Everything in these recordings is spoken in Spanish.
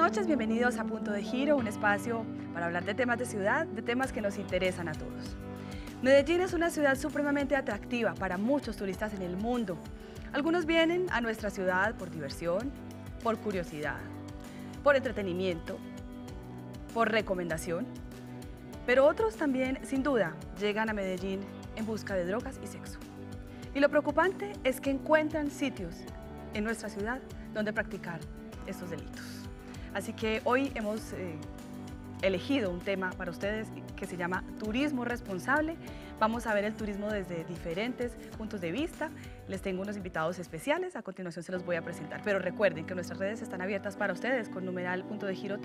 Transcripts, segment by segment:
noches, bienvenidos a Punto de Giro, un espacio para hablar de temas de ciudad, de temas que nos interesan a todos. Medellín es una ciudad supremamente atractiva para muchos turistas en el mundo. Algunos vienen a nuestra ciudad por diversión, por curiosidad, por entretenimiento, por recomendación, pero otros también, sin duda, llegan a Medellín en busca de drogas y sexo. Y lo preocupante es que encuentran sitios en nuestra ciudad donde practicar estos delitos. Así que hoy hemos eh, elegido un tema para ustedes que se llama Turismo Responsable. Vamos a ver el turismo desde diferentes puntos de vista. Les tengo unos invitados especiales, a continuación se los voy a presentar. Pero recuerden que nuestras redes están abiertas para ustedes con numeral punto de giro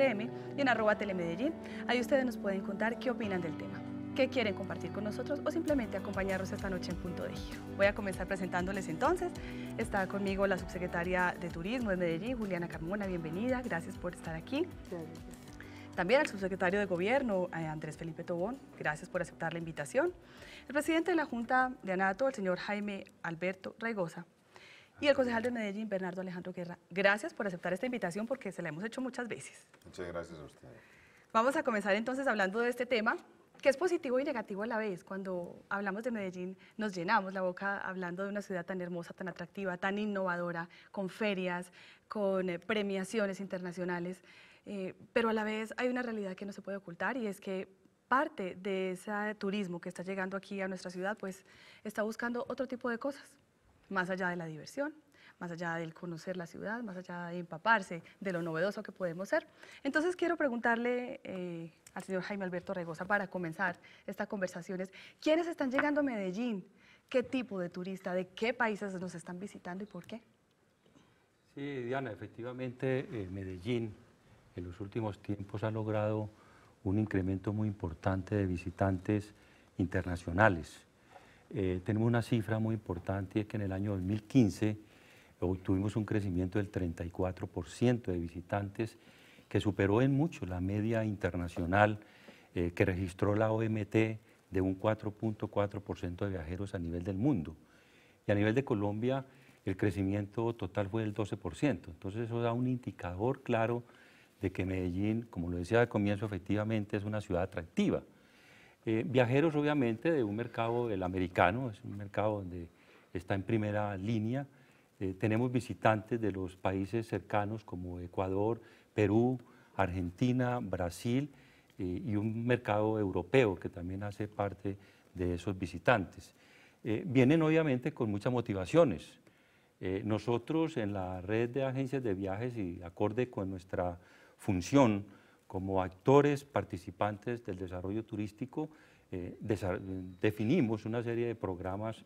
y en arroba telemedellín. Ahí ustedes nos pueden contar qué opinan del tema qué quieren compartir con nosotros o simplemente acompañarnos esta noche en Punto de Giro. Voy a comenzar presentándoles entonces. Está conmigo la subsecretaria de Turismo de Medellín, Juliana Carmona, bienvenida, gracias por estar aquí. También al subsecretario de Gobierno, eh, Andrés Felipe Tobón, gracias por aceptar la invitación. El presidente de la Junta de ANATO, el señor Jaime Alberto Raigosa, y el concejal de Medellín, Bernardo Alejandro Guerra. Gracias por aceptar esta invitación porque se la hemos hecho muchas veces. Muchas gracias a usted. Vamos a comenzar entonces hablando de este tema que es positivo y negativo a la vez. Cuando hablamos de Medellín, nos llenamos la boca hablando de una ciudad tan hermosa, tan atractiva, tan innovadora, con ferias, con eh, premiaciones internacionales. Eh, pero a la vez hay una realidad que no se puede ocultar y es que parte de ese turismo que está llegando aquí a nuestra ciudad, pues está buscando otro tipo de cosas, más allá de la diversión, más allá del conocer la ciudad, más allá de empaparse de lo novedoso que podemos ser. Entonces quiero preguntarle eh, al señor Jaime Alberto Regosa para comenzar estas conversaciones, ¿quiénes están llegando a Medellín? ¿Qué tipo de turista? ¿De qué países nos están visitando y por qué? Sí, Diana, efectivamente eh, Medellín en los últimos tiempos ha logrado un incremento muy importante de visitantes internacionales. Eh, tenemos una cifra muy importante, que en el año 2015 tuvimos un crecimiento del 34% de visitantes, que superó en mucho la media internacional eh, que registró la OMT de un 4.4% de viajeros a nivel del mundo. Y a nivel de Colombia, el crecimiento total fue del 12%. Entonces eso da un indicador claro de que Medellín, como lo decía al comienzo, efectivamente es una ciudad atractiva. Eh, viajeros, obviamente, de un mercado, el americano, es un mercado donde está en primera línea, eh, tenemos visitantes de los países cercanos como Ecuador, Perú, Argentina, Brasil eh, y un mercado europeo que también hace parte de esos visitantes. Eh, vienen obviamente con muchas motivaciones. nosotros en la red de agencias de viajes y acorde con nuestra función como actores participantes del desarrollo turístico, definimos una serie de programas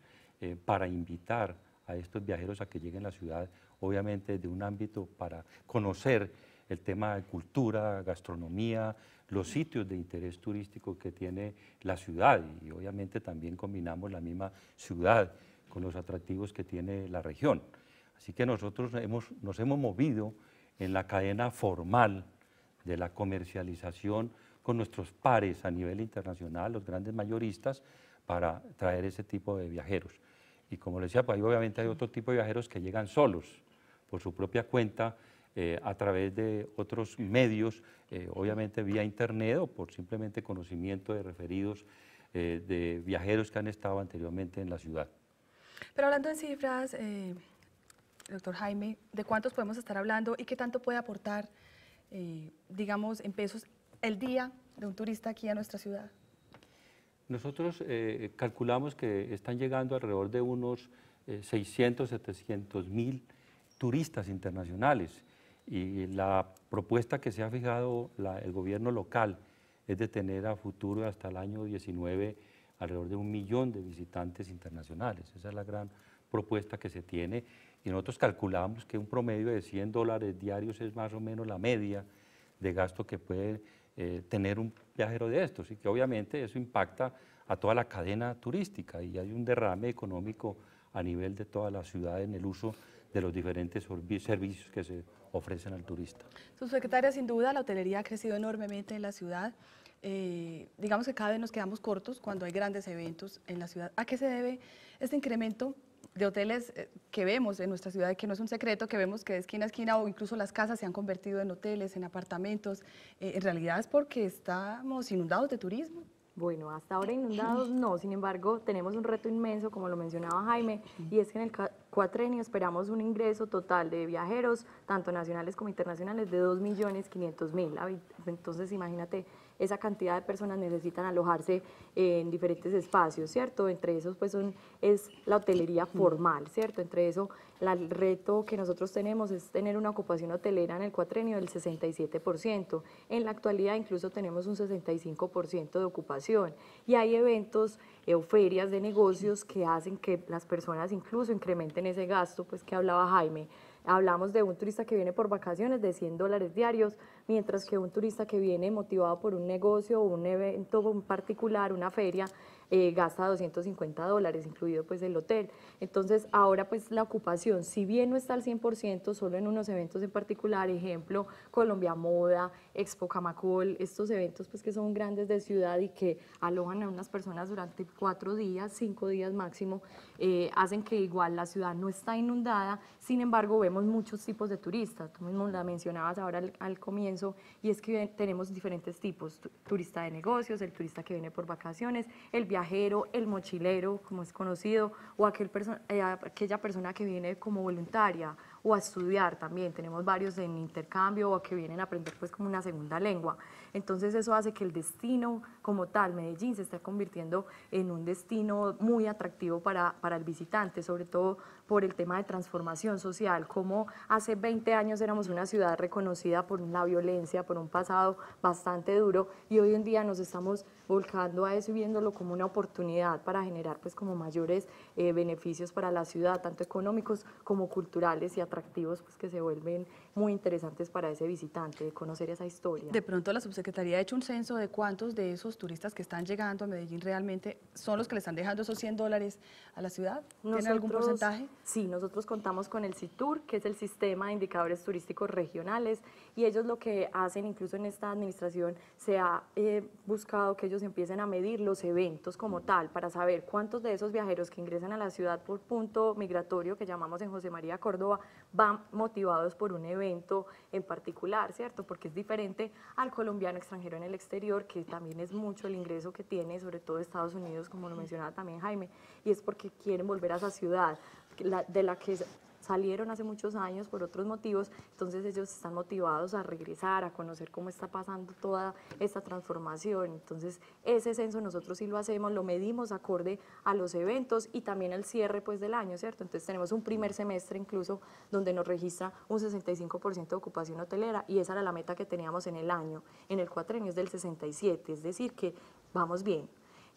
para invitar a estos viajeros a que lleguen a la ciudad, obviamente de un ámbito para conocer el tema de cultura, gastronomía, los sitios de interés turístico que tiene la ciudad y obviamente también combinamos la misma ciudad con los atractivos que tiene la región. Así que nosotros nos hemos movido en la cadena formal de la comercialización con nuestros pares a nivel internacional, los grandes mayoristas, para traer ese tipo de viajeros. Y como les decía, pues ahí obviamente hay otro tipo de viajeros que llegan solos, por su propia cuenta, eh, a través de otros medios, eh, obviamente vía internet o por simplemente conocimiento de referidos eh, de viajeros que han estado anteriormente en la ciudad. Pero hablando en cifras, doctor Jaime, ¿de cuántos podemos estar hablando y qué tanto puede aportar, digamos, en pesos el día de un turista aquí a nuestra ciudad? Nosotros eh, calculamos que están llegando alrededor de unos 600, eh, 700 mil turistas internacionales y la propuesta que se ha fijado el gobierno local es de tener a futuro hasta el año 19 alrededor de un millón de visitantes internacionales. Esa es la gran propuesta que se tiene y nosotros calculamos que un promedio de 100 dólares diarios es más o menos la media de gasto que puede eh, tener un viajero de estos y que obviamente eso impacta a toda la cadena turística y hay un derrame económico a nivel de toda la ciudad en el uso de los diferentes servicios que se ofrecen al turista. Subsecretaria, sin duda la hotelería ha crecido enormemente en la ciudad. Eh, digamos que cada vez nos quedamos cortos cuando hay grandes eventos en la ciudad. ¿A qué se debe este incremento de hoteles eh, que vemos en nuestra ciudad, que no es un secreto, que vemos que de esquina a esquina o incluso las casas se han convertido en hoteles, en apartamentos, eh, en realidad es porque estamos inundados de turismo. Bueno, hasta ahora inundados no, sin embargo, tenemos un reto inmenso, como lo mencionaba Jaime, y es que en el cuatrenio esperamos un ingreso total de viajeros, tanto nacionales como internacionales, de 2.500.000. Entonces, imagínate esa cantidad de personas necesitan alojarse en diferentes espacios, ¿cierto? Entre esos pues son, es la hotelería formal, ¿cierto? Entre eso la, el reto que nosotros tenemos es tener una ocupación hotelera en el cuatrenio del 67%. En la actualidad incluso tenemos un 65% de ocupación y hay eventos eh, o ferias de negocios que hacen que las personas incluso incrementen ese gasto pues que hablaba Jaime Hablamos de un turista que viene por vacaciones de 100 dólares diarios, mientras que un turista que viene motivado por un negocio, o un evento en particular, una feria, eh, gasta 250 dólares, incluido pues el hotel. Entonces ahora pues la ocupación, si bien no está al 100%, solo en unos eventos en particular, ejemplo Colombia Moda, Expo Camacol, estos eventos pues que son grandes de ciudad y que alojan a unas personas durante cuatro días, cinco días máximo, eh, hacen que igual la ciudad no está inundada, sin embargo vemos muchos tipos de turistas, tú mismo la mencionabas ahora al, al comienzo, y es que tenemos diferentes tipos, turista de negocios, el turista que viene por vacaciones, el viaje el mochilero, como es conocido, o aquel eh, aquella persona que viene como voluntaria o a estudiar también. Tenemos varios en intercambio o que vienen a aprender pues como una segunda lengua. Entonces eso hace que el destino como tal, Medellín, se está convirtiendo en un destino muy atractivo para, para el visitante, sobre todo por el tema de transformación social, como hace 20 años éramos una ciudad reconocida por la violencia, por un pasado bastante duro y hoy en día nos estamos volcando a eso y viéndolo como una oportunidad para generar pues como mayores eh, beneficios para la ciudad, tanto económicos como culturales y atractivos pues que se vuelven muy interesantes para ese visitante, de conocer esa historia. De pronto la subsecretaría ha hecho un censo de cuántos de esos turistas que están llegando a Medellín realmente son los que le están dejando esos 100 dólares a la ciudad. ¿Tiene algún porcentaje? Sí, nosotros contamos con el CITUR, que es el Sistema de Indicadores Turísticos Regionales, y ellos lo que hacen, incluso en esta administración, se ha eh, buscado que ellos empiecen a medir los eventos como tal, para saber cuántos de esos viajeros que ingresan a la ciudad por punto migratorio que llamamos en José María Córdoba van motivados por un evento evento en particular, ¿cierto? Porque es diferente al colombiano extranjero en el exterior, que también es mucho el ingreso que tiene, sobre todo Estados Unidos, como lo mencionaba también Jaime, y es porque quieren volver a esa ciudad de la que salieron hace muchos años por otros motivos, entonces ellos están motivados a regresar, a conocer cómo está pasando toda esta transformación. Entonces ese censo nosotros sí lo hacemos, lo medimos acorde a los eventos y también al cierre pues del año, ¿cierto? Entonces tenemos un primer semestre incluso donde nos registra un 65% de ocupación hotelera y esa era la meta que teníamos en el año, en el cuatrenio es del 67, es decir que vamos bien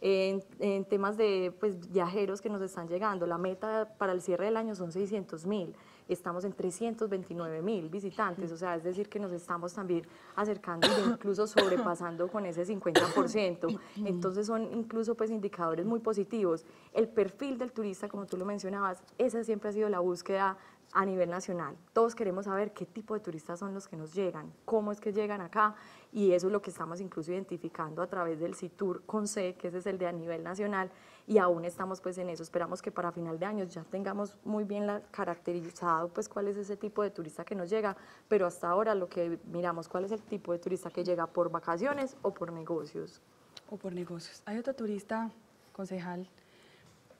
en, temas de pues, viajeros que nos están llegando. La meta para el cierre del año son 600 mil, estamos en 329 mil visitantes, o sea, es decir, que nos estamos también acercando e incluso sobrepasando con ese 50%. Entonces son incluso pues, indicadores muy positivos. El perfil del turista, como tú lo mencionabas, esa siempre ha sido la búsqueda a nivel nacional. Todos queremos saber qué tipo de turistas son los que nos llegan, cómo es que llegan acá y eso es lo que estamos incluso identificando a través del CITUR con C, que ese es el de a nivel nacional y aún estamos pues en eso. Esperamos que para final de año ya tengamos muy bien la, caracterizado pues cuál es ese tipo de turista que nos llega, pero hasta ahora lo que miramos cuál es el tipo de turista que llega por vacaciones o por negocios. O por negocios. Hay otro turista, concejal,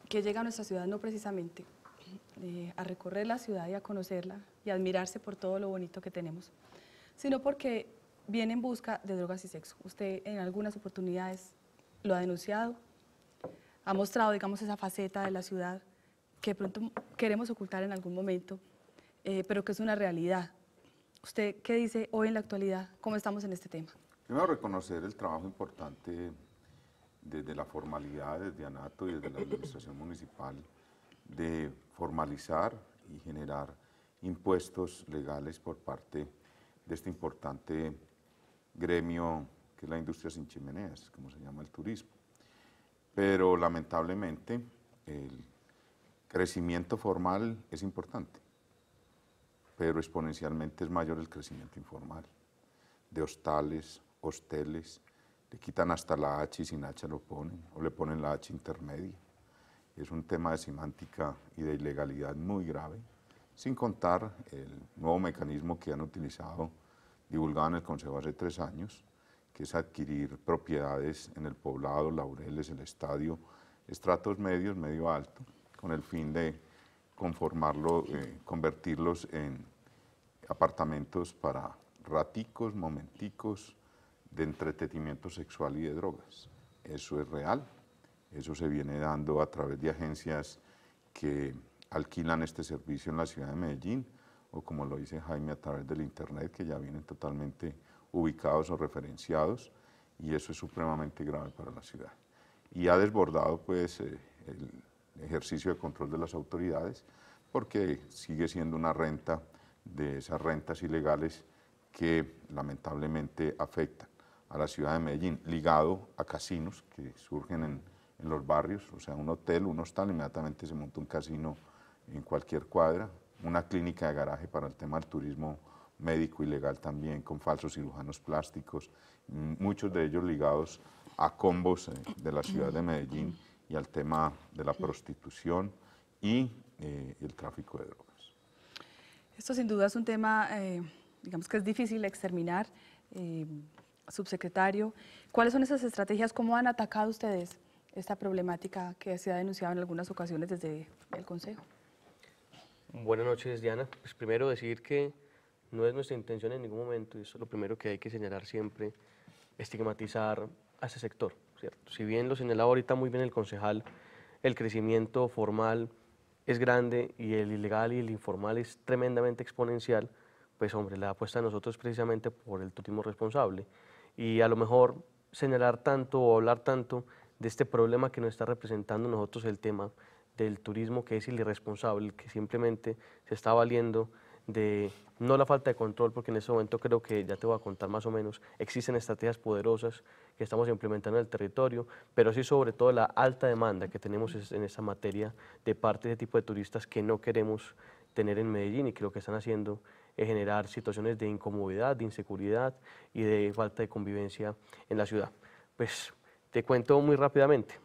que llega a nuestra ciudad no precisamente eh, a recorrer la ciudad y a conocerla y admirarse por todo lo bonito que tenemos, sino porque viene en busca de drogas y sexo. Usted en algunas oportunidades lo ha denunciado, ha mostrado, digamos, esa faceta de la ciudad que pronto queremos ocultar en algún momento, eh, pero que es una realidad. ¿Usted qué dice hoy en la actualidad? ¿Cómo estamos en este tema? Primero, reconocer el trabajo importante desde la formalidad, desde ANATO y desde la administración municipal de formalizar y generar impuestos legales por parte de este importante gremio que es la industria sin chimeneas, como se llama el turismo. Pero lamentablemente el crecimiento formal es importante, pero exponencialmente es mayor el crecimiento informal, de hostales, hosteles, le quitan hasta la H y sin H lo ponen, o le ponen la H intermedia es un tema de semántica y de ilegalidad muy grave, sin contar el nuevo mecanismo que han utilizado, divulgado en el Consejo hace tres años, que es adquirir propiedades en el poblado, Laureles, el estadio, estratos medios, medio alto, con el fin de conformarlo, eh, convertirlos en apartamentos para raticos, momenticos de entretenimiento sexual y de drogas. Eso es real, eso se viene dando a través de agencias que alquilan este servicio en la ciudad de Medellín o como lo dice Jaime a través del Internet, que ya vienen totalmente ubicados o referenciados y eso es supremamente grave para la ciudad. Y ha desbordado pues eh, el ejercicio de control de las autoridades porque sigue siendo una renta de esas rentas ilegales que lamentablemente afectan a la ciudad de Medellín, ligado a casinos que surgen en en los barrios, o sea, un hotel, un hostal, inmediatamente se monta un casino en cualquier cuadra, una clínica de garaje para el tema del turismo médico ilegal también, con falsos cirujanos plásticos, muchos de ellos ligados a combos eh, de la ciudad de Medellín y al tema de la prostitución y eh, el tráfico de drogas. Esto sin duda es un tema, eh, digamos que es difícil exterminar. subsecretario, ¿cuáles son esas estrategias? ¿Cómo han atacado ustedes esta problemática que se ha denunciado en algunas ocasiones desde el Consejo. Buenas noches, Diana. Pues primero decir que no es nuestra intención en ningún momento, y eso es lo primero que hay que señalar siempre, estigmatizar a ese sector. Si bien lo señalaba ahorita muy bien el concejal, el crecimiento formal es grande y el ilegal y el informal es tremendamente exponencial, pues hombre, la apuesta de nosotros precisamente por el turismo responsable. Y a lo mejor señalar tanto o hablar tanto de este problema que nos está representando nosotros el tema del turismo que es el irresponsable, que simplemente se está valiendo de no la falta de control, porque en este momento creo que ya te voy a contar más o menos, existen estrategias poderosas que estamos implementando en el territorio, pero sí sobre todo la alta demanda que tenemos en esa materia de parte de tipo de turistas que no queremos tener en Medellín y que lo que están haciendo es generar situaciones de incomodidad, de inseguridad y de falta de convivencia en la ciudad. Pues te cuento muy rápidamente.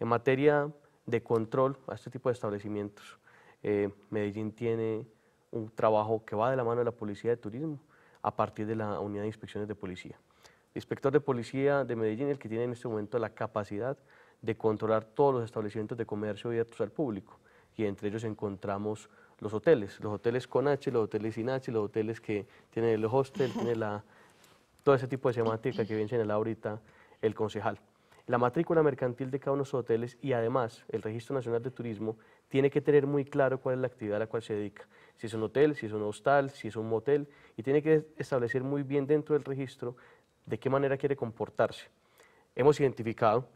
En materia de control a este tipo de establecimientos, eh, Medellín tiene un trabajo que va de la mano de la Policía de Turismo a partir de la Unidad de Inspecciones de Policía. El inspector de Policía de Medellín es el que tiene en este momento la capacidad de controlar todos los establecimientos de comercio abiertos al público y entre ellos encontramos los hoteles, los hoteles con H, los hoteles sin H, los hoteles que tienen el hostel, tiene la, todo ese tipo de semántica que en señalaba ahorita el concejal la matrícula mercantil de cada uno de los hoteles y además el Registro Nacional de Turismo tiene que tener muy claro cuál es la actividad a la cual se dedica, si es un hotel, si es un hostal, si es un motel, y tiene que establecer muy bien dentro del registro de qué manera quiere comportarse. Hemos identificado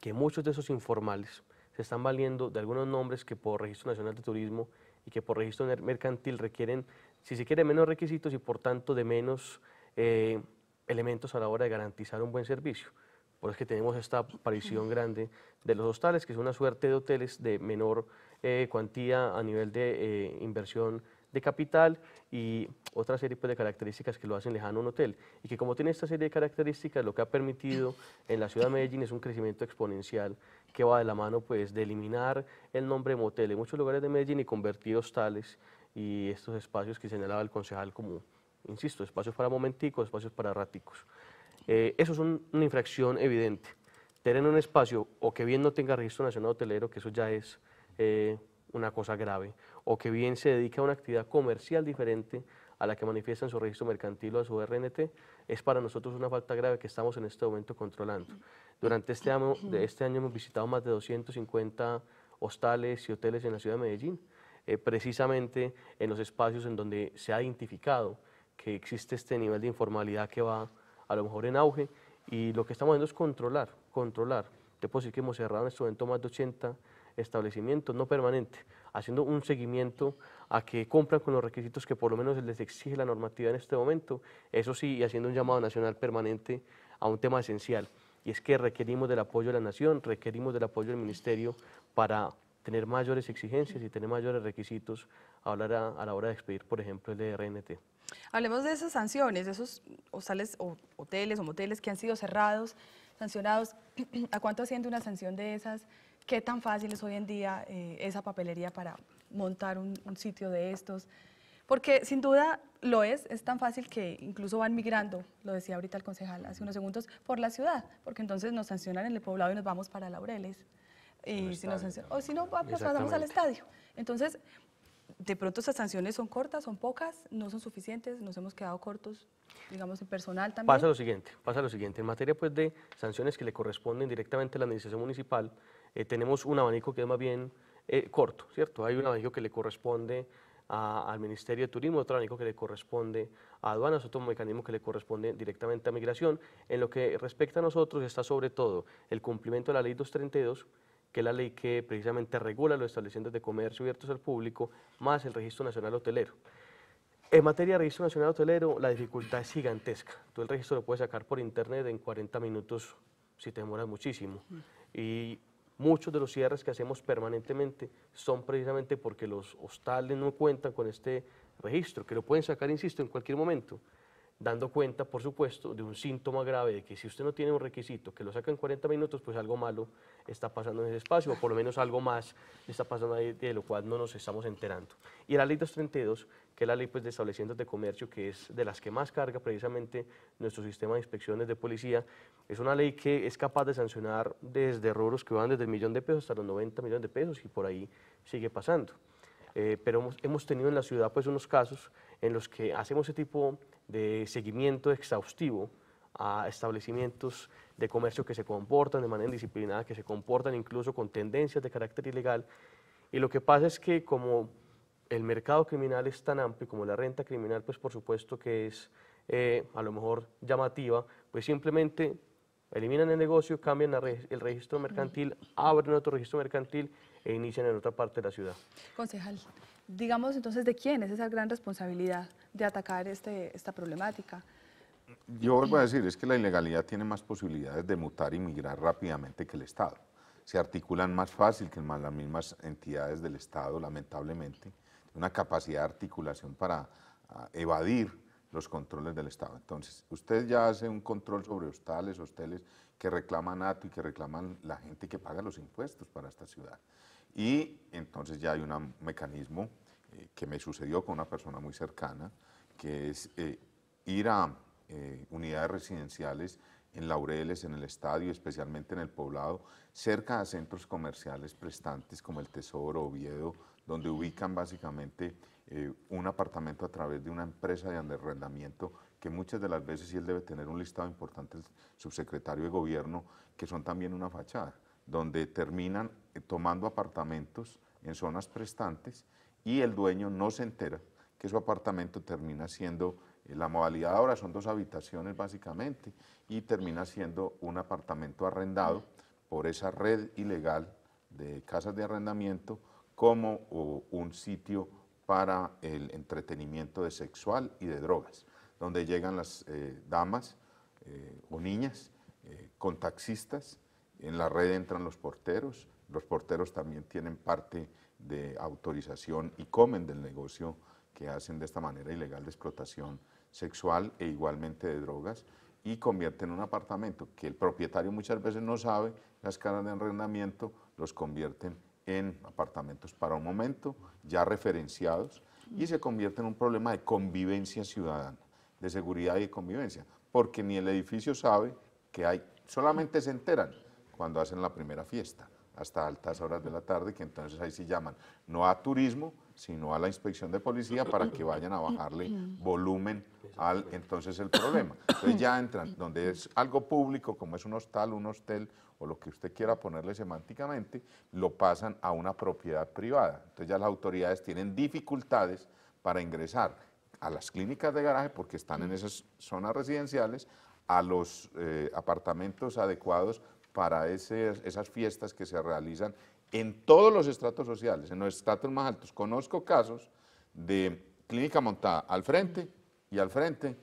que muchos de esos informales se están valiendo de algunos nombres que por Registro Nacional de Turismo y que por registro mercantil requieren, si se quiere, menos requisitos y por tanto de menos eh, elementos a la hora de garantizar un buen servicio. Por eso que tenemos esta aparición grande de los hostales, que es una suerte de hoteles de menor eh, cuantía a nivel de eh, inversión de capital y otra serie pues, de características que lo hacen lejano un hotel. Y que como tiene esta serie de características, lo que ha permitido en la ciudad de Medellín es un crecimiento exponencial que va de la mano pues, de eliminar el nombre motel en muchos lugares de Medellín y convertir hostales y estos espacios que señalaba el concejal como, insisto, espacios para momenticos, espacios para raticos. Eh, eso es una infracción evidente. Tener en un espacio o que bien no tenga registro nacional hotelero, que eso ya es eh, una cosa grave, o que bien se dedique a una actividad comercial diferente a la que manifiesta en su registro mercantil o a su RNT, es para nosotros una falta grave que estamos en este momento controlando. Durante este año, este hemos visitado más de 250 hostales y hoteles en la ciudad de Medellín, eh, precisamente en los espacios en donde se ha identificado que existe este nivel de informalidad que va a lo mejor en auge, y lo que estamos haciendo es controlar, controlar. Te puedo decir que hemos cerrado en este momento más de 80 establecimientos no permanentes, haciendo un seguimiento a que cumplan con los requisitos que por lo menos les exige la normativa en este momento, eso sí, y haciendo un llamado nacional permanente a un tema esencial, y es que requerimos del apoyo de la Nación, requerimos del apoyo del Ministerio para tener mayores exigencias y tener mayores requisitos a, a, la hora de expedir, por ejemplo, el e RNT. Hablemos de esas sanciones, de esos hostales o hoteles o moteles que han sido cerrados, sancionados. ¿A cuánto asciende una sanción de esas? ¿Qué tan fácil es hoy en día eh, esa papelería para montar un, un sitio de estos? Porque sin duda lo es, es tan fácil que incluso van migrando, lo decía ahorita el concejal hace unos segundos, por la ciudad, porque entonces nos sancionan en el poblado y nos vamos para Laureles. Y si no o si no, pasamos al estadio. Entonces, de pronto esas sanciones son cortas, son pocas, no son suficientes, nos hemos quedado cortos, digamos, en personal también. Pasa lo siguiente, pasa lo siguiente. En materia pues de sanciones que le corresponden directamente a la administración municipal, eh, tenemos un abanico que es más bien eh, corto, ¿cierto? Hay un abanico que le corresponde al Ministerio de Turismo, otro abanico que le corresponde a aduanas, otro mecanismo que le corresponde directamente a migración. En lo que respecta a nosotros está sobre todo el cumplimiento de la ley 232, que es la ley que precisamente regula los establecimientos de comercio abiertos al público, más el Registro Nacional Hotelero. En materia de Registro Nacional Hotelero, la dificultad es gigantesca. Tú el registro lo puedes sacar por internet en 40 minutos, si te demoras muchísimo. Y muchos de los cierres que hacemos permanentemente son precisamente porque los hostales no cuentan con este registro, que lo pueden sacar, insisto, en cualquier momento dando cuenta, por supuesto, de un síntoma grave de que si usted no tiene un requisito que lo saca en 40 minutos, pues algo malo está pasando en ese espacio, o por lo menos algo más está pasando ahí, de lo cual no nos estamos enterando. Y la ley 232, que es la ley pues, de establecimientos de comercio, que es de las que más carga precisamente nuestro sistema de inspecciones de policía, es una ley que es capaz de sancionar desde rubros que van desde el millón de pesos hasta los 90 millones de pesos, y por ahí sigue pasando. Eh, pero hemos, hemos tenido en la ciudad pues unos casos en los que hacemos ese tipo de de seguimiento exhaustivo a establecimientos de comercio que se comportan de manera indisciplinada, que se comportan incluso con tendencias de carácter ilegal. Y lo que pasa es que como el mercado criminal es tan amplio, como la renta criminal, pues por supuesto que es eh, a lo mejor llamativa, pues simplemente eliminan el negocio, cambian el registro mercantil, abren otro registro mercantil e inician en otra parte de la ciudad. Concejal, digamos entonces, ¿de quién es esa gran responsabilidad de atacar este, esta problemática? Yo vuelvo a decir, es que la ilegalidad tiene más posibilidades de mutar y migrar rápidamente que el Estado. Se articulan más fácil que las mismas entidades del Estado, lamentablemente. Una capacidad de articulación para ah, evadir los controles del Estado. Entonces, usted ya hace un control sobre hostales, hosteles que reclaman ATO y que reclaman la gente que paga los impuestos para esta ciudad. Y entonces ya hay un mecanismo eh, que me sucedió con una persona muy cercana, que es eh, ir a eh, unidades residenciales en Laureles, en el estadio, especialmente en el poblado, cerca de centros comerciales prestantes como el Tesoro, Oviedo, donde ubican básicamente un apartamento a través de una empresa de arrendamiento que muchas de las veces, y él debe tener un listado importante, subsecretario de gobierno, que son también una fachada donde terminan eh, tomando apartamentos en zonas prestantes y el dueño no se entera que su apartamento termina siendo, eh, la modalidad ahora son dos habitaciones básicamente, y termina siendo un apartamento arrendado por esa red ilegal de casas de arrendamiento como un sitio para el entretenimiento de sexual y de drogas, donde llegan las eh, damas o niñas con taxistas en la red entran los porteros, los porteros también tienen parte de autorización y comen del negocio que hacen de esta manera ilegal de explotación sexual e igualmente de drogas y convierten un apartamento que el propietario muchas veces no sabe, las caras de arrendamiento los convierten en apartamentos para un momento, ya referenciados, y se convierte en un problema de convivencia ciudadana, de seguridad y de convivencia, porque ni el edificio sabe que hay, solamente se enteran cuando hacen la primera fiesta, hasta altas horas de la tarde, que entonces ahí sí llaman, no a turismo, sino a la inspección de policía para que vayan a bajarle volumen al entonces el problema. Entonces ya entran, donde es algo público, como es un hostal, un hostel, o lo que usted quiera ponerle semánticamente, lo pasan a una propiedad privada. Entonces ya las autoridades tienen dificultades para ingresar a las clínicas de garaje porque están en esas zonas residenciales, a los eh, apartamentos adecuados para esas fiestas que se realizan en todos los estratos sociales, en los estratos más altos. Conozco casos de clínica montada al frente y al frente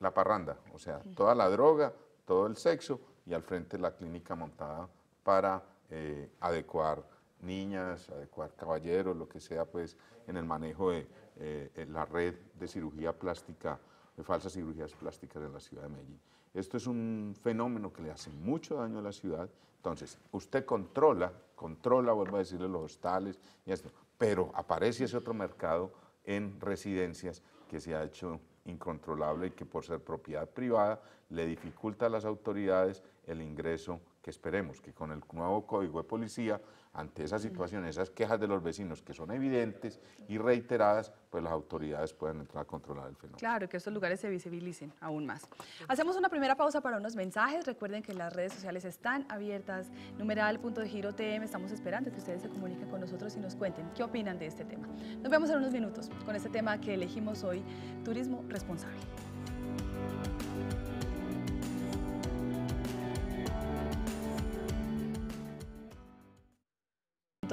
la parranda, o sea, toda la droga, todo el sexo y al frente la clínica montada para eh, adecuar niñas, adecuar caballeros, lo que sea, pues en el manejo de eh, la red de cirugía plástica, de falsas cirugías plásticas de la ciudad de Medellín. Esto es un fenómeno que le hace mucho daño a la ciudad. Entonces, usted controla, controla, vuelvo a decirle, los hostales y esto, pero aparece ese otro mercado en residencias que se ha hecho incontrolable y que por ser propiedad privada le dificulta a las autoridades el ingreso que esperemos que con el nuevo código de policía, ante esas situaciones, esas quejas de los vecinos que son evidentes y reiteradas, pues las autoridades puedan entrar a controlar el fenómeno. Claro, que estos lugares se visibilicen aún más. Hacemos una primera pausa para unos mensajes. Recuerden que las redes sociales están abiertas. Numeral, punto giro, TM. Estamos esperando que ustedes se comuniquen con nosotros y nos cuenten qué opinan de este tema. Nos vemos en unos minutos con este tema que elegimos hoy, turismo responsable.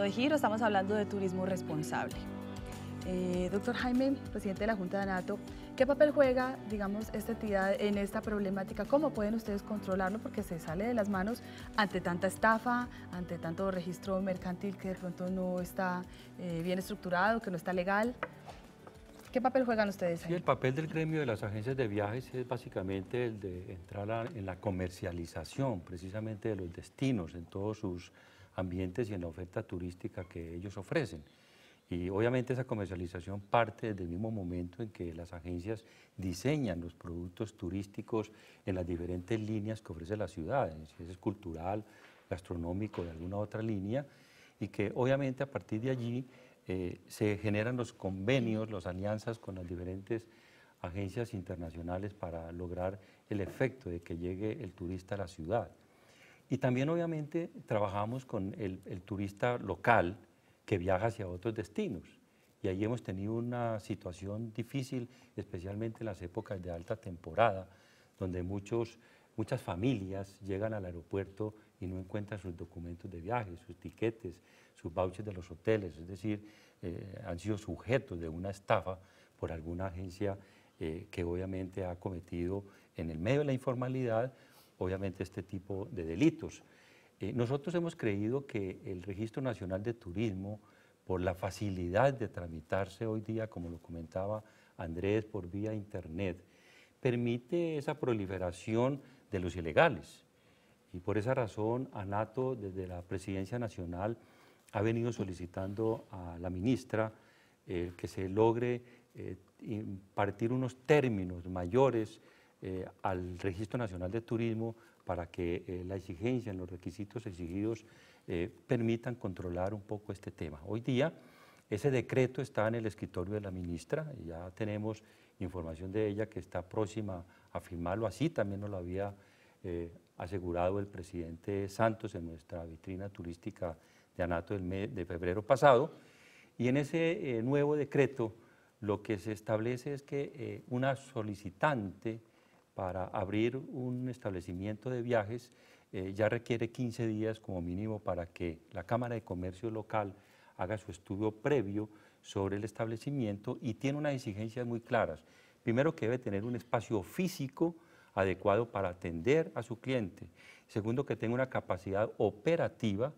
de giro, estamos hablando de turismo responsable. Eh, doctor Jaime, presidente de la Junta de ANATO, ¿qué papel juega, digamos, esta entidad en esta problemática? ¿Cómo pueden ustedes controlarlo? Porque se sale de las manos ante tanta estafa, ante tanto registro mercantil que de pronto no está eh, bien estructurado, que no está legal. ¿Qué papel juegan ustedes ahí? el papel del gremio de las agencias de viajes es básicamente el de entrar en la comercialización, precisamente de los destinos, en todos sus ambientes y en la oferta turística que ellos ofrecen. Y obviamente esa comercialización parte desde el mismo momento en que las agencias diseñan los productos turísticos en las diferentes líneas que ofrece la ciudad, si es cultural, gastronómico, de alguna otra línea, y que obviamente a partir de allí eh, se generan los convenios, las alianzas con las diferentes agencias internacionales para lograr el efecto de que llegue el turista a la ciudad. Y también obviamente trabajamos con el, turista local que viaja hacia otros destinos. Y ahí hemos tenido una situación difícil, especialmente en las épocas de alta temporada, donde muchos, muchas familias llegan al aeropuerto y no encuentran sus documentos de viaje, sus tiquetes, sus vouchers de los hoteles, es decir, eh, han sido sujetos de una estafa por alguna agencia eh, que obviamente ha cometido en el medio de la informalidad obviamente este tipo de delitos. Eh, nosotros hemos creído que el Registro Nacional de Turismo, por la facilidad de tramitarse hoy día, como lo comentaba Andrés, por vía Internet, permite esa proliferación de los ilegales. Y por esa razón, ANATO, desde la Presidencia Nacional, ha venido solicitando a la ministra eh, que se logre eh, impartir unos términos mayores eh, al Registro Nacional de Turismo para que eh, la exigencia en los requisitos exigidos eh, permitan controlar un poco este tema. Hoy día ese decreto está en el escritorio de la ministra, ya tenemos información de ella que está próxima a firmarlo, así también nos lo había asegurado el presidente Santos en nuestra vitrina turística de Anato del mes de febrero pasado, y en ese nuevo decreto lo que se establece es que una solicitante para abrir un establecimiento de viajes eh, ya requiere 15 días como mínimo para que la Cámara de Comercio local haga su estudio previo sobre el establecimiento y tiene unas exigencias muy claras. Primero que debe tener un espacio físico adecuado para atender a su cliente. Segundo que tenga una capacidad operativa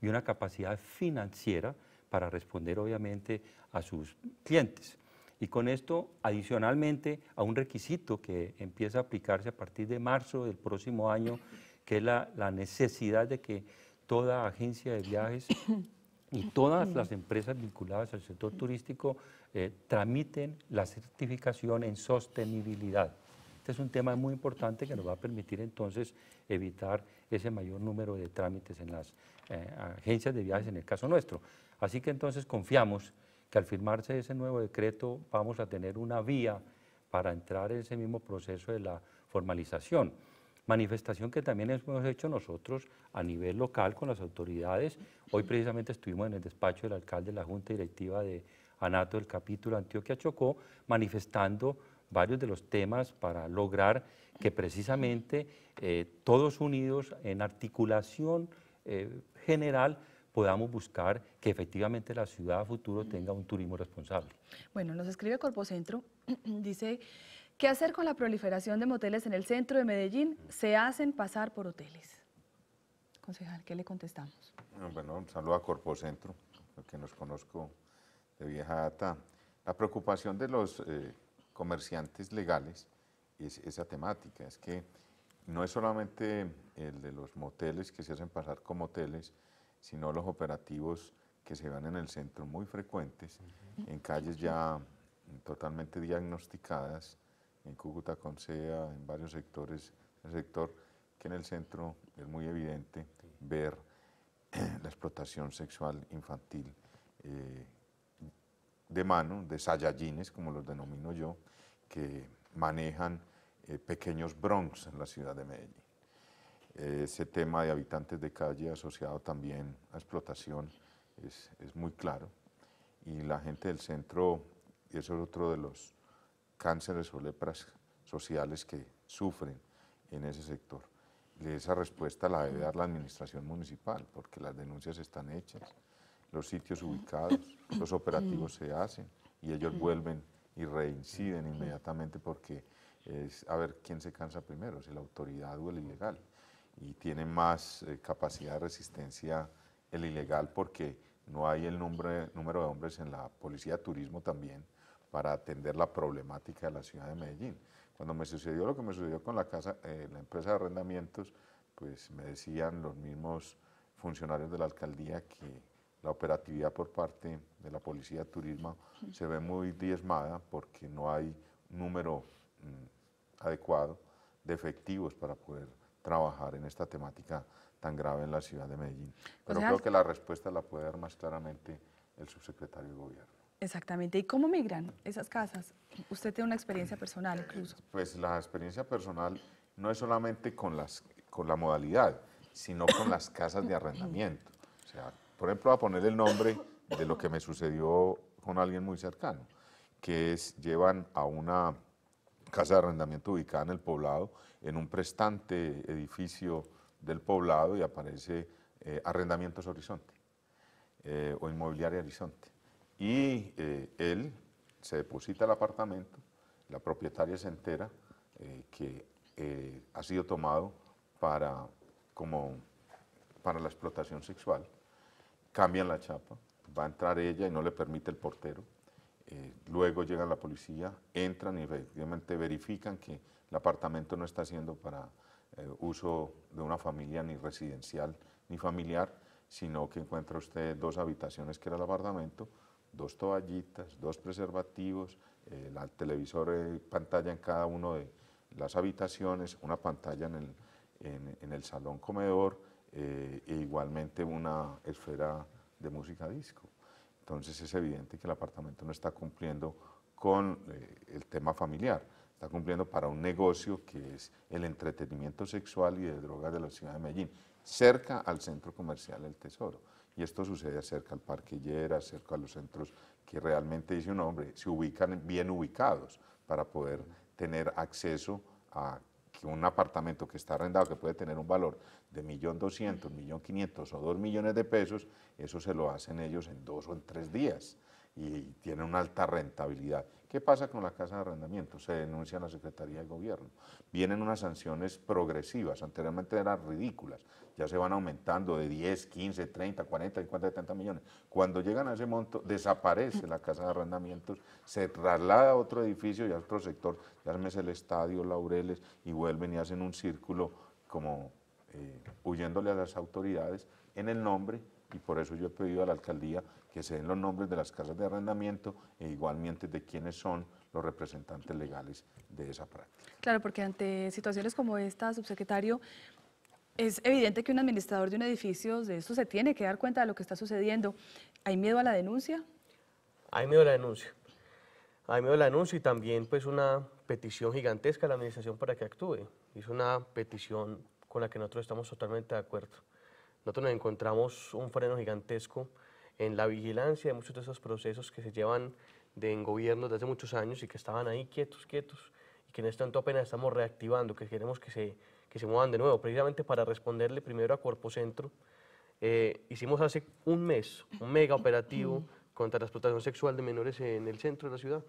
y una capacidad financiera para responder obviamente a sus clientes y con esto adicionalmente a un requisito que empieza a aplicarse a partir de marzo del próximo año, que es la, necesidad de que toda agencia de viajes y todas las empresas vinculadas al sector turístico eh, tramiten la certificación en sostenibilidad. Este es un tema muy importante que nos va a permitir entonces evitar ese mayor número de trámites en las eh, agencias de viajes en el caso nuestro. Así que entonces confiamos que al firmarse ese nuevo decreto vamos a tener una vía para entrar en ese mismo proceso de la formalización. Manifestación que también hemos hecho nosotros a nivel local con las autoridades. Hoy precisamente estuvimos en el despacho del alcalde de la Junta Directiva de Anato del capítulo Antioquia Chocó, manifestando varios de los temas para lograr que precisamente eh, todos unidos en articulación eh, general podamos buscar que efectivamente la ciudad a futuro tenga un turismo responsable. Bueno, nos escribe Corpocentro, dice, ¿qué hacer con la proliferación de moteles en el centro de Medellín? Se hacen pasar por hoteles. Concejal, ¿qué le contestamos? Ah, bueno, un saludo a Corpocentro, que nos conozco de vieja data. La preocupación de los eh, comerciantes legales es esa temática, es que no es solamente el de los moteles que se hacen pasar como hoteles, sino los operativos que se van en el centro muy frecuentes, en calles ya totalmente diagnosticadas, en Cúcuta, Concea, en varios sectores, el sector que en el centro es muy evidente ver eh, la explotación sexual infantil eh, de mano, de sayallines, como los denomino yo, que manejan eh, pequeños Bronx en la ciudad de Medellín. Ese tema de habitantes de calle asociado también a explotación es, es muy claro. Y la gente del centro, y eso es otro de los cánceres o lepras sociales que sufren en ese sector. esa respuesta la debe dar la administración municipal, porque las denuncias están hechas, los sitios ubicados, los operativos se hacen y ellos vuelven y reinciden inmediatamente porque es a ver quién se cansa primero, si la autoridad o el ilegal y tiene más eh, capacidad de resistencia el ilegal porque no hay el nombre, número de hombres en la Policía de Turismo también para atender la problemática de la ciudad de Medellín. Cuando me sucedió lo que me sucedió con la, casa, eh, la empresa de arrendamientos, pues me decían los mismos funcionarios de la alcaldía que la operatividad por parte de la Policía de Turismo se ve muy diezmada porque no hay número mm, adecuado de efectivos para poder trabajar en esta temática tan grave en la ciudad de Medellín. Pero creo que la respuesta la puede dar más claramente el subsecretario de Gobierno. Exactamente. ¿Y cómo migran esas casas? Usted tiene una experiencia personal incluso. Pues la experiencia personal no es solamente con, las, con la modalidad, sino con las casas de arrendamiento. O sea, por ejemplo, a poner el nombre de lo que me sucedió con alguien muy cercano, que es, llevan a una casa de arrendamiento ubicada en el poblado, en un prestante edificio del poblado y aparece eh, Arrendamientos Horizonte eh, o Inmobiliaria Horizonte. Y eh, él se deposita el apartamento, la propietaria se entera que ha sido tomado para, como, para la explotación sexual, cambian la chapa, va a entrar ella y no le permite el portero, eh, luego llega la policía, entran y efectivamente verifican que el apartamento no está siendo para eh, uso de una familia ni residencial ni familiar, sino que encuentra usted dos habitaciones que era el apartamento, dos toallitas, dos preservativos, el eh, televisor, pantalla en cada una de las habitaciones, una pantalla en el, en, el salón comedor e igualmente una esfera de música disco entonces es evidente que el apartamento no está cumpliendo con eh, el tema familiar, está cumpliendo para un negocio que es el entretenimiento sexual y de drogas de la ciudad de Medellín, cerca al centro comercial El Tesoro. Y esto sucede cerca al Parque Llera, cerca a los centros que realmente dice un hombre, se ubican bien ubicados para poder tener acceso a que un apartamento que está arrendado, que puede tener un valor de 1.200.000, 1.500.000 o 2 millones de pesos, eso se lo hacen ellos en dos o en tres días y tiene una alta rentabilidad. ¿Qué pasa con la casa de arrendamiento? Se denuncia a la Secretaría de Gobierno. Vienen unas sanciones progresivas, anteriormente eran ridículas, ya se van aumentando de 10, 15, 30, 40, 50, 70 millones. Cuando llegan a ese monto, desaparece la casa de arrendamientos, se traslada a otro edificio y a otro sector, ya el estadio, Laureles, y vuelven y hacen un círculo como eh, huyéndole a las autoridades en el nombre, y por eso yo he pedido a la alcaldía que se den los nombres de las casas de arrendamiento e igualmente de quiénes son los representantes legales de esa práctica. Claro, porque ante situaciones como esta, subsecretario, es evidente que un administrador de un edificio de esto se tiene que dar cuenta de lo que está sucediendo. ¿Hay miedo a la denuncia? Hay miedo a la denuncia. Hay miedo a la denuncia y también pues una petición gigantesca a la administración para que actúe. Es una petición con la que nosotros estamos totalmente de acuerdo. Nosotros nos encontramos un freno gigantesco en la vigilancia de muchos de esos procesos que se llevan de, en gobierno desde hace muchos años y que estaban ahí quietos, quietos, y que en este momento apenas estamos reactivando, que queremos que se, se muevan de nuevo. Precisamente para responderle primero a Cuerpo Centro, eh, hicimos hace un mes un mega operativo contra la explotación sexual de menores en el centro de la ciudad,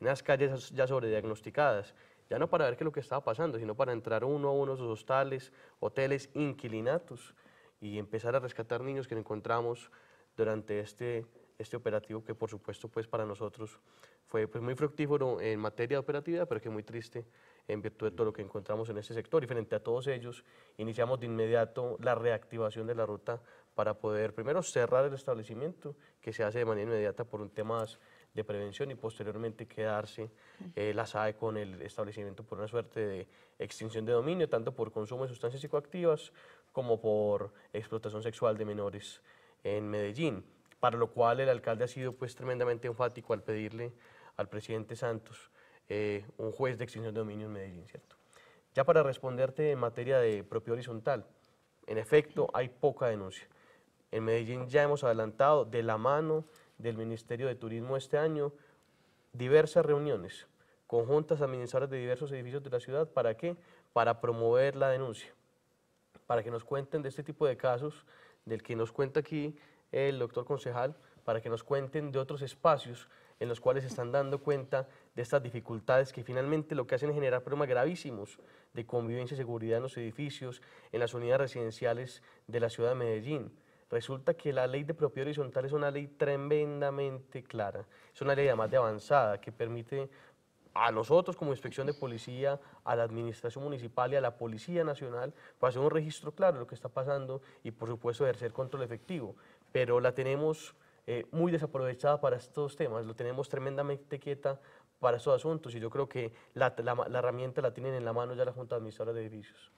en las calles ya sobrediagnosticadas, ya no para ver qué es lo que estaba pasando, sino para entrar uno a uno a esos hostales, hoteles, inquilinatos y empezar a rescatar niños que encontramos durante este, este operativo que por supuesto pues para nosotros fue pues muy fructífero en materia de operatividad, pero que muy triste en virtud de todo lo que encontramos en este sector. Y frente a todos ellos, iniciamos de inmediato la reactivación de la ruta para poder primero cerrar el establecimiento, que se hace de manera inmediata por un tema de prevención y posteriormente quedarse eh, la SAE con el establecimiento por una suerte de extinción de dominio, tanto por consumo de sustancias psicoactivas como por explotación sexual de menores en Medellín, para lo cual el alcalde ha sido pues tremendamente enfático al pedirle al presidente Santos eh, un juez de extinción de dominio en Medellín, ¿cierto? Ya para responderte en materia de propio horizontal, en efecto hay poca denuncia. En Medellín ya hemos adelantado de la mano del Ministerio de Turismo este año diversas reuniones conjuntas administradoras de diversos edificios de la ciudad. ¿Para qué? Para promover la denuncia, para que nos cuenten de este tipo de casos del que nos cuenta aquí el doctor concejal, para que nos cuenten de otros espacios en los cuales se están dando cuenta de estas dificultades que finalmente lo que hacen es generar problemas gravísimos de convivencia y seguridad en los edificios, en las unidades residenciales de la ciudad de Medellín. Resulta que la ley de propiedad horizontal es una ley tremendamente clara, es una ley además de avanzada que permite a nosotros como inspección de policía, a la administración municipal y a la Policía Nacional para hacer un registro claro de lo que está pasando y por supuesto ejercer control efectivo. Pero la tenemos eh, muy desaprovechada para estos temas, lo tenemos tremendamente quieta para estos asuntos y yo creo que la, herramienta la tienen en la mano ya la Junta Administradora de Edificios.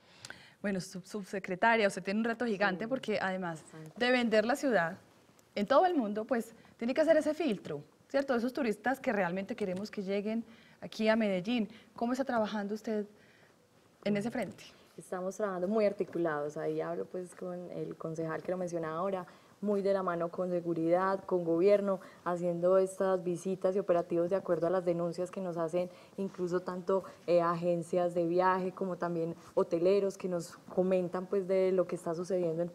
Bueno, subsecretaria, usted tiene un reto gigante porque además de vender la ciudad en todo el mundo, pues tiene que hacer ese filtro, ¿cierto? Esos turistas que realmente queremos que lleguen aquí a Medellín. ¿Cómo está trabajando usted en ese frente? Estamos trabajando muy articulados, ahí hablo pues con el concejal que lo menciona ahora, muy de la mano con seguridad, con gobierno, haciendo estas visitas y operativos de acuerdo a las denuncias que nos hacen incluso tanto eh, agencias de viaje como también hoteleros que nos comentan pues de lo que está sucediendo en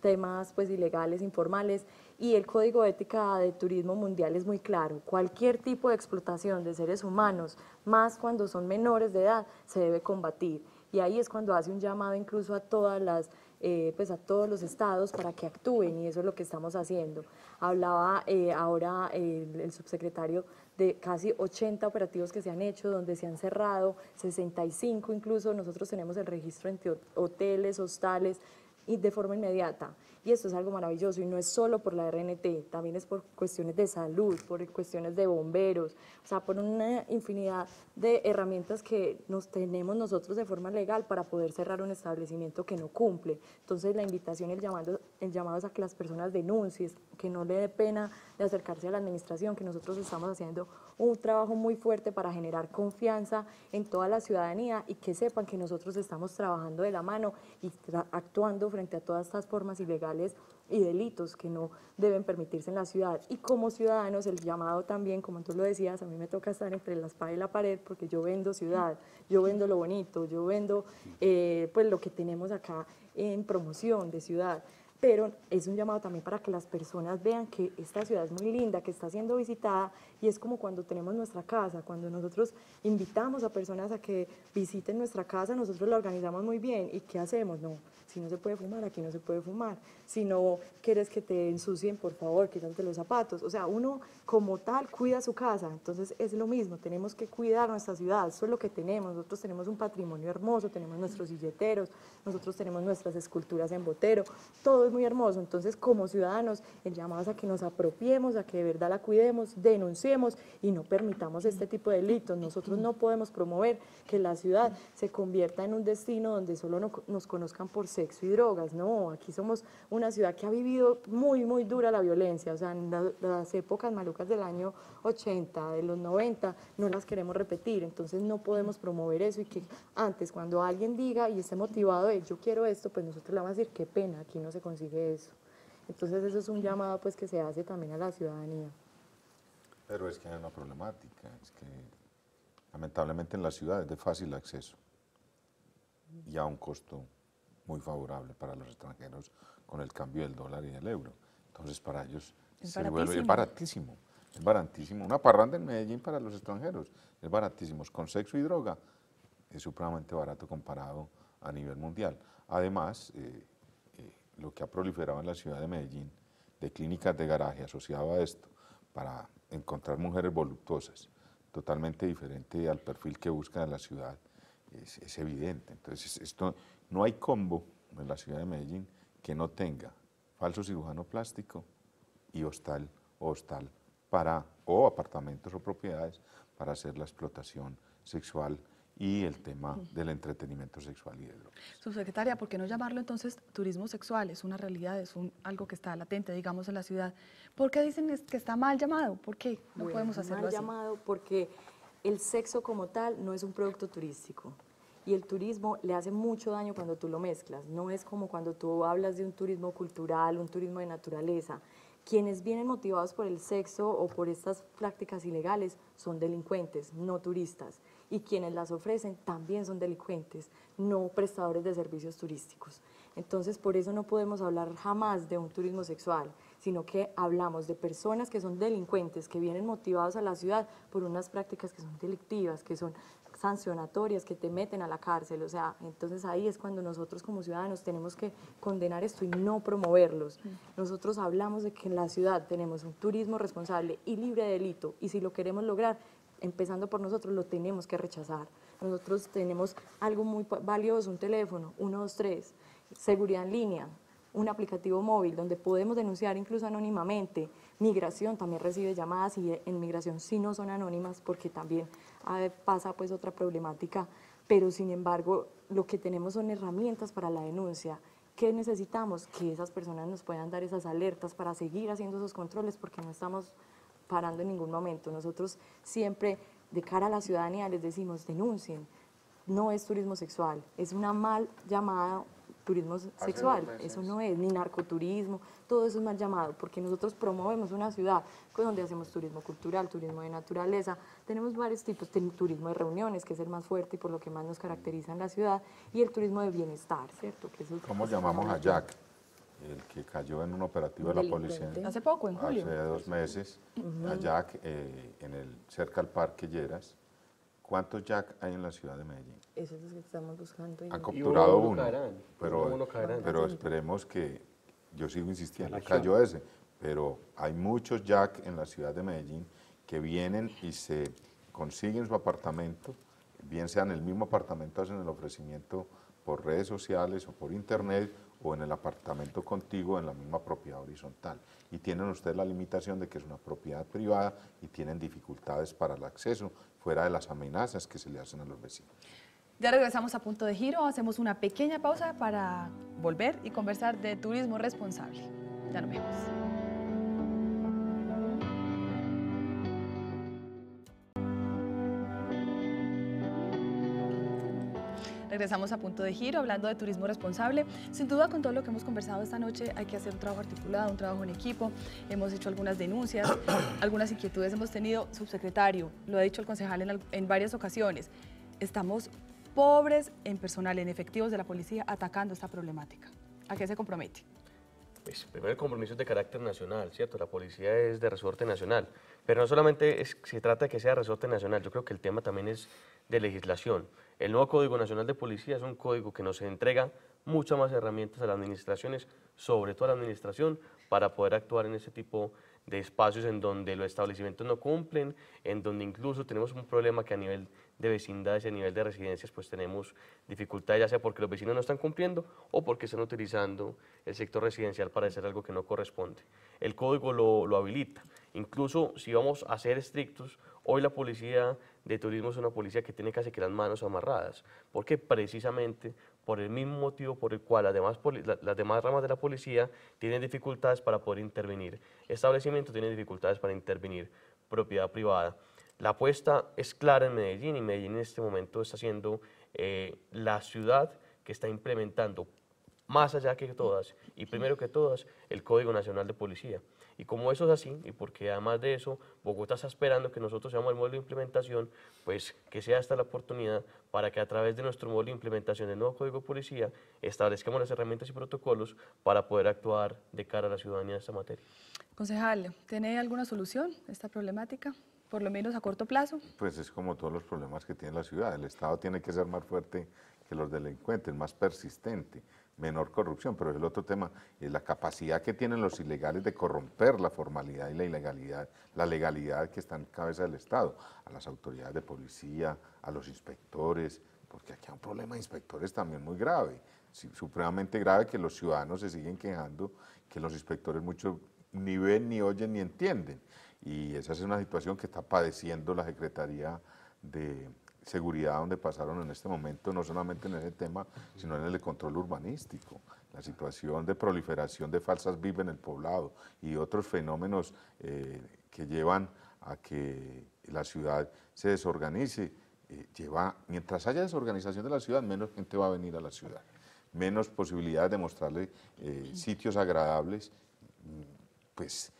temas pues ilegales, informales y el Código Ética de Turismo Mundial es muy claro. Cualquier tipo de explotación de seres humanos, más cuando son menores de edad, se debe combatir. Y ahí es cuando hace un llamado incluso a todas las eh, pues a todos los estados para que actúen y eso es lo que estamos haciendo. Hablaba eh, ahora el, el, subsecretario de casi 80 operativos que se han hecho, donde se han cerrado 65 incluso, nosotros tenemos el registro entre hoteles, hostales, y de forma inmediata. Y eso es algo maravilloso y no es solo por la RNT, también es por cuestiones de salud, por cuestiones de bomberos, o sea, por una infinidad de herramientas que nos tenemos nosotros de forma legal para poder cerrar un establecimiento que no cumple. Entonces la invitación el llamado, el llamado es a que las personas denuncien, que no le dé pena de acercarse a la administración, que nosotros estamos haciendo un trabajo muy fuerte para generar confianza en toda la ciudadanía y que sepan que nosotros estamos trabajando de la mano y actuando frente a todas estas formas ilegales y delitos que no deben permitirse en la ciudad. Y como ciudadanos, el llamado también, como tú lo decías, a mí me toca estar entre la espada y la pared porque yo vendo ciudad, yo vendo lo bonito, yo vendo eh, pues lo que tenemos acá en promoción de ciudad pero es un llamado también para que las personas vean que esta ciudad es muy linda, que está siendo visitada y es como cuando tenemos nuestra casa, cuando nosotros invitamos a personas a que visiten nuestra casa, nosotros la organizamos muy bien y ¿qué hacemos? No, Aquí no se puede fumar, aquí no se puede fumar, si no quieres que te ensucien, por favor, quítate los zapatos. O sea, uno como tal cuida su casa, entonces es lo mismo, tenemos que cuidar nuestra ciudad, eso es lo que tenemos, nosotros tenemos un patrimonio hermoso, tenemos nuestros silleteros, nosotros tenemos nuestras esculturas en botero, todo es muy hermoso, entonces como ciudadanos el llamado es a que nos apropiemos, a que de verdad la cuidemos, denunciemos y no permitamos este tipo de delitos, nosotros no podemos promover que la ciudad se convierta en un destino donde solo nos conozcan por ser sexo y drogas, no, aquí somos una ciudad que ha vivido muy, muy dura la violencia, o sea, en las épocas malucas del año 80, de los 90, no las queremos repetir, entonces no podemos promover eso y que antes cuando alguien diga y esté motivado de yo quiero esto, pues nosotros le vamos a decir qué pena, aquí no se consigue eso. Entonces eso es un llamado pues que se hace también a la ciudadanía. Pero es que hay una problemática, es que lamentablemente en las ciudades de fácil acceso y a un costo muy favorable para los extranjeros con el cambio del dólar y el euro. Entonces para ellos es baratísimo. es baratísimo. Una parranda en Medellín para los extranjeros es baratísimo. Con sexo y droga es supremamente barato comparado a nivel mundial. Además, eh, eh, lo que ha proliferado en la ciudad de Medellín de clínicas de garaje asociado a esto para encontrar mujeres voluptuosas, totalmente diferente al perfil que buscan en la ciudad, es, es evidente. Entonces, esto no hay combo en la ciudad de Medellín que no tenga falso cirujano plástico y hostal o hostal para o apartamentos o propiedades para hacer la explotación sexual y el tema del entretenimiento sexual y de drogas. Subsecretaria, ¿por qué no llamarlo entonces turismo sexual? Es una realidad, es un, algo que está latente, digamos, en la ciudad. ¿Por qué dicen que está mal llamado? ¿Por qué no podemos hacerlo mal llamado porque el sexo como tal no es un producto turístico y el turismo le hace mucho daño cuando tú lo mezclas. No es como cuando tú hablas de un turismo cultural, un turismo de naturaleza. Quienes vienen motivados por el sexo o por estas prácticas ilegales son delincuentes, no turistas. Y quienes las ofrecen también son delincuentes, no prestadores de servicios turísticos. Entonces, por eso no podemos hablar jamás de un turismo sexual, sino que hablamos de personas que son delincuentes, que vienen motivados a la ciudad por unas prácticas que son delictivas, que son sancionatorias que te meten a la cárcel. O sea, entonces ahí es cuando nosotros como ciudadanos tenemos que condenar esto y no promoverlos. Mm. Nosotros hablamos de que en la ciudad tenemos un turismo responsable y libre de delito y si lo queremos lograr, empezando por nosotros, lo tenemos que rechazar. Nosotros tenemos algo muy valioso, un teléfono, tres, seguridad en línea, un aplicativo móvil donde podemos denunciar incluso anónimamente. Migración también recibe llamadas y en migración sí no son anónimas porque también pasa pues otra problemática, pero sin embargo lo que tenemos son herramientas para la denuncia. ¿Qué necesitamos? Que esas personas nos puedan dar esas alertas para seguir haciendo esos controles porque no estamos parando en ningún momento. Nosotros siempre de cara a la ciudadanía les decimos denuncien, no es turismo sexual, es una mal llamada turismo sexual, eso no es, ni narcoturismo, todo eso es mal llamado, porque nosotros promovemos una ciudad pues, donde hacemos turismo cultural, turismo de naturaleza, tenemos varios tipos, turismo de reuniones, que es el más fuerte y por lo que más nos caracteriza en la ciudad, y el turismo de bienestar, ¿cierto? ¿Cómo llamamos a Jack? el que cayó en un operativo de la policía. Hace poco, en julio. Hace dos meses, a Jack, eh, en el, cerca al Parque Lleras, ¿Cuántos Jack hay en la ciudad de Medellín? Esos es que estamos buscando. Ha capturado uno, pero, pero esperemos que, yo sigo insistiendo, cayó ese, pero hay muchos Jack en la ciudad de Medellín que vienen y se consiguen su apartamento, bien sea en el mismo apartamento, hacen el ofrecimiento por redes sociales o por internet, o en el apartamento contiguo en la misma propiedad horizontal. Y tienen ustedes la limitación de que es una propiedad privada y tienen dificultades para el acceso, fuera de las amenazas que se le hacen a los vecinos. Ya regresamos a punto de giro, hacemos una pequeña pausa para volver y conversar de turismo responsable. Ya nos vemos. Regresamos a Punto de Giro hablando de turismo responsable. Sin duda con todo lo que hemos conversado esta noche hay que hacer un trabajo articulado, un trabajo en equipo. Hemos hecho algunas denuncias, algunas inquietudes hemos tenido. Subsecretario, lo ha dicho el concejal en, varias ocasiones, estamos pobres en personal, en efectivos de la policía atacando esta problemática. ¿A qué se compromete? Pues, primero el compromiso es de carácter nacional, ¿cierto? La policía es de resorte nacional, pero no solamente se trata de que sea resorte nacional, yo creo que el tema también es de legislación. El nuevo Código Nacional de Policía es un código que nos entrega muchas más herramientas a las administraciones, sobre todo a la administración, para poder actuar en ese tipo de espacios en donde los establecimientos no cumplen, en donde incluso tenemos un problema que a nivel de vecindades y a nivel de residencias pues tenemos dificultades, ya sea porque los vecinos no están cumpliendo o porque están utilizando el sector residencial para hacer algo que no corresponde. El código lo, lo habilita. Incluso si vamos a ser estrictos, hoy la policía de turismo es una policía que tiene casi que las manos amarradas, porque precisamente por el mismo motivo por el cual además demás, las demás ramas de la policía tienen dificultades para poder intervenir, establecimiento tiene dificultades para intervenir, propiedad privada. La apuesta es clara en Medellín y Medellín en este momento está siendo eh, la ciudad que está implementando más allá que todas y primero que todas el Código Nacional de Policía. Y como eso es así, y porque además de eso, Bogotá está esperando que nosotros seamos el modelo de implementación, pues que sea esta la oportunidad para que a través de nuestro modelo de implementación del nuevo Código de Policía establezcamos las herramientas y protocolos para poder actuar de cara a la ciudadanía en esta materia. Concejal, ¿tiene alguna solución a esta problemática? por lo menos a corto plazo? Pues es como todos los problemas que tiene la ciudad. El Estado tiene que ser más fuerte que los delincuentes, más persistente menor corrupción, pero es el otro tema es la capacidad que tienen los ilegales de corromper la formalidad y la ilegalidad, la legalidad que está en cabeza del Estado, a las autoridades de policía, a los inspectores, porque aquí hay un problema de inspectores también muy grave, supremamente grave que los ciudadanos se siguen quejando, que los inspectores muchos ni ven, ni oyen, ni entienden. Y esa es una situación que está padeciendo la Secretaría de seguridad donde pasaron en este momento, no solamente en ese tema, sino en el control urbanístico, la situación de proliferación de falsas vivas en el poblado y otros fenómenos eh, que llevan a que la ciudad se desorganice. Eh, lleva, mientras haya desorganización de la ciudad, menos gente va a venir a la ciudad, menos posibilidades de mostrarle eh, sitios agradables. Mm, pues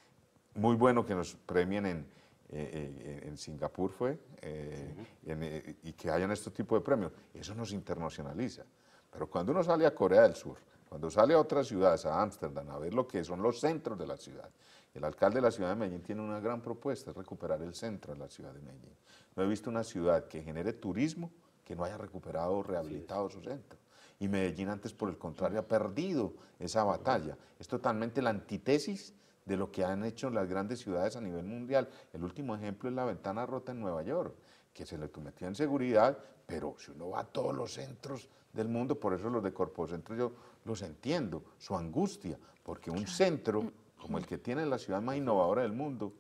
muy bueno que nos premien en eh, eh, en Singapur fue, eh, y que hayan este tipo de premios. Eso nos internacionaliza. Pero cuando uno sale a Corea del Sur, cuando sale a otras ciudades, a Ámsterdam, a ver lo que son los centros de la ciudad, el alcalde de la ciudad de Medellín tiene una gran propuesta, es recuperar el centro de la ciudad de Medellín. No he visto una ciudad que genere turismo que no haya recuperado o rehabilitado su centro. Y Medellín antes, por el contrario, ha perdido esa batalla. Es totalmente la antítesis de lo que han hecho las grandes ciudades a nivel mundial. El último ejemplo es la ventana rota en Nueva York, que se le cometió en seguridad, pero si uno va a todos los centros del mundo, por eso los de Corpocentro yo los entiendo, su angustia, porque un centro mm, como el mm. que tiene la ciudad más innovadora del mundo,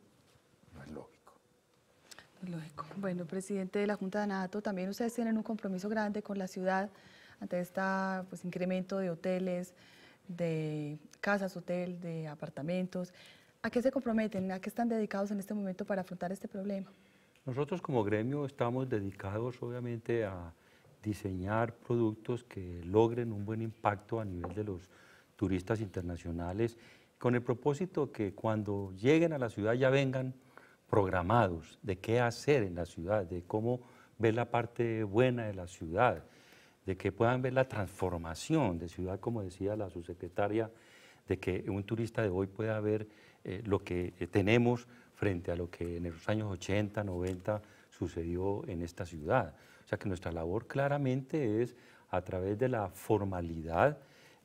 no es lógico. Lógico. Bueno, presidente de la Junta de Nato, también ustedes tienen un compromiso grande con la ciudad ante este pues, incremento de hoteles, de casas, hotel, de apartamentos. ¿A qué se comprometen? ¿A qué están dedicados en este momento para afrontar este problema? Nosotros como gremio estamos dedicados obviamente a diseñar productos que logren un buen impacto a nivel de los turistas internacionales con el propósito que cuando lleguen a la ciudad ya vengan programados de qué hacer en la ciudad, de cómo ver la parte buena de la ciudad, de que puedan ver la transformación de ciudad, como decía la subsecretaria, de que un turista de hoy pueda ver eh, lo que eh, tenemos frente a lo que en los años 80, 90 sucedió en esta ciudad. O sea que nuestra labor claramente es, a través de la formalidad,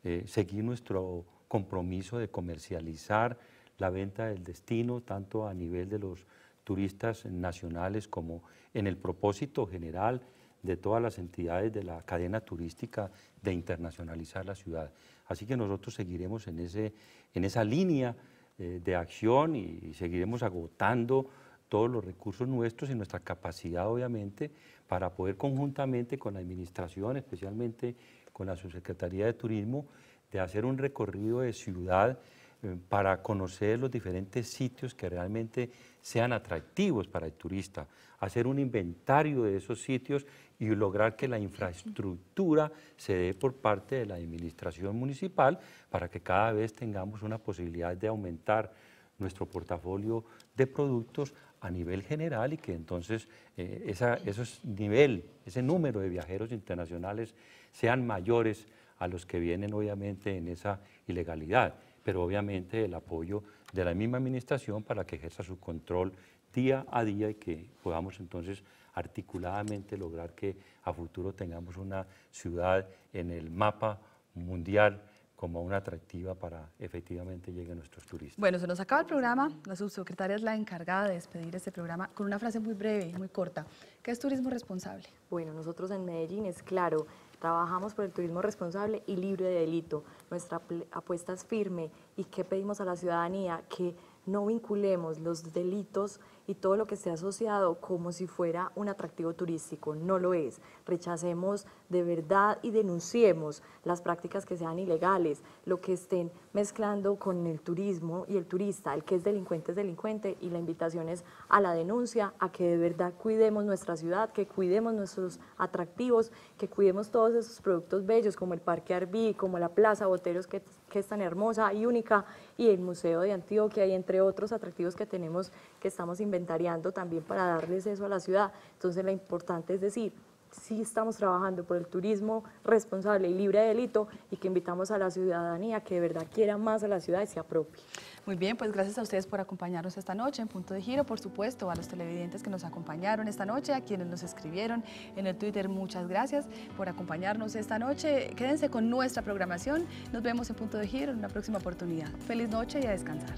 eh, seguir nuestro compromiso de comercializar la venta del destino, tanto a nivel de los turistas nacionales como en el propósito general de todas las entidades de la cadena turística de internacionalizar la ciudad. Así que nosotros seguiremos en, ese, en esa línea eh, de acción y seguiremos agotando todos los recursos nuestros y nuestra capacidad, obviamente, para poder conjuntamente con la Administración, especialmente con la Subsecretaría de Turismo, de hacer un recorrido de ciudad eh, para conocer los diferentes sitios que realmente sean atractivos para el turista, hacer un inventario de esos sitios y lograr que la infraestructura se dé por parte de la administración municipal para que cada vez tengamos una posibilidad de aumentar nuestro portafolio de productos a nivel general y que entonces eh, nivel, ese número de viajeros internacionales sean mayores a los que vienen obviamente en esa ilegalidad pero obviamente el apoyo de la misma administración para que ejerza su control día a día y que podamos entonces articuladamente lograr que a futuro tengamos una ciudad en el mapa mundial como una atractiva para efectivamente lleguen nuestros turistas. Bueno, se nos acaba el programa. La subsecretaria es la encargada de despedir este programa con una frase muy breve y muy corta. ¿Qué es turismo responsable? Bueno, nosotros en Medellín es claro, trabajamos por el turismo responsable y libre de delito. Nuestra apuesta es firme y que pedimos a la ciudadanía que no vinculemos los delitos y todo lo que esté asociado como si fuera un atractivo turístico. No lo es. Rechacemos de verdad y denunciemos las prácticas que sean ilegales, lo que estén mezclando con el turismo y el turista. El que es delincuente es delincuente y la invitación es a la denuncia, a que de verdad cuidemos nuestra ciudad, que cuidemos nuestros atractivos, que cuidemos todos esos productos bellos como el Parque Arbí, como la Plaza Boteros que, es tan hermosa y única y el Museo de Antioquia y entre otros atractivos que tenemos que estamos también para darles eso a la ciudad. Entonces, lo importante es decir, sí estamos trabajando por el turismo responsable y libre de delito y que invitamos a la ciudadanía que de verdad quiera más a la ciudad y se apropie. Muy bien, pues gracias a ustedes por acompañarnos esta noche en Punto de Giro, por supuesto, a los televidentes que nos acompañaron esta noche, a quienes nos escribieron en el Twitter, muchas gracias por acompañarnos esta noche. Quédense con nuestra programación, nos vemos en Punto de Giro en una próxima oportunidad. Feliz noche y a descansar.